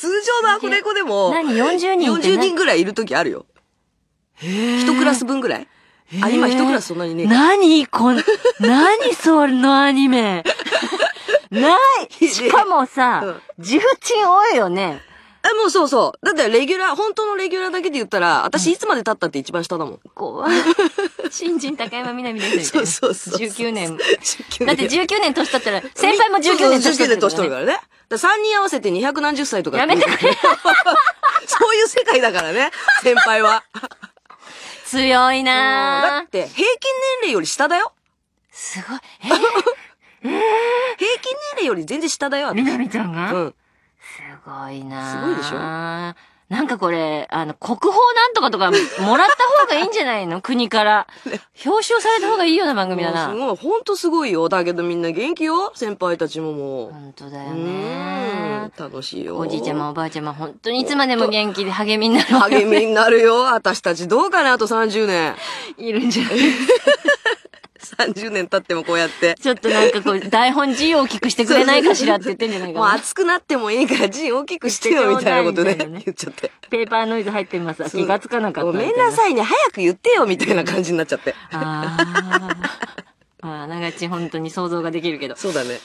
通常のアフレコでも、何、40人40人ぐらいいる時あるよ。一クラス分ぐらいあ、今一クラスそんなにね何この、何そのアニメ ないしかもさ、ジフチン多いよね。え、もうそうそう。だってレギュラー、本当のレギュラーだけで言ったら、私いつまで経ったって一番下だもん。怖い。新人高山みなみですみたそうそうそう。19年。19年。だって19年年取ったら、先輩も19年取ったる、19年年取るからね。だ3人合わせて2百何十歳とか。やめてくれ そういう世界だからね、先輩は。強いなだって、平均年齢より下だよ。すごい。えー、平均年齢より全然下だよ、みなみちゃんがうん。すごいなすごいでしょなんかこれ、あの、国宝なんとかとかもらった方がいいんじゃないの 国から。表彰された方がいいような番組だな。すごい。ほんとすごいよ。だけどみんな元気よ。先輩たちももう。本当だよね。楽しいよ。おじいちゃまおばあちゃま、本当にいつまでも元気で励みになる、励みになるよ。私たちどうかな、あと30年。いるんじゃない30年経ってもこうやって。ちょっとなんかこう、台本字大きくしてくれないかしらって言ってんじゃないかな。もう熱くなってもいいから字大きくしてよみたいなことね。言っちゃって。ペーパーノイズ入ってます。気がつかなかったごめんなさいね。早く言ってよみたいな感じになっちゃって。ああ。ああ、長ち本当に想像ができるけど。そうだね。